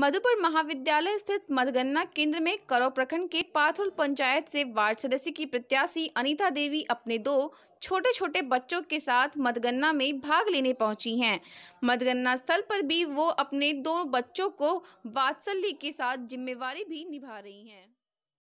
मधुपुर महाविद्यालय स्थित मतगणना केंद्र में करो प्रखंड के पाथुल पंचायत से वार्ड सदस्य की प्रत्याशी अनीता देवी अपने दो छोटे छोटे बच्चों के साथ मतगणना में भाग लेने पहुंची हैं मतगणना स्थल पर भी वो अपने दो बच्चों को वात्सल्य के साथ जिम्मेवारी भी निभा रही हैं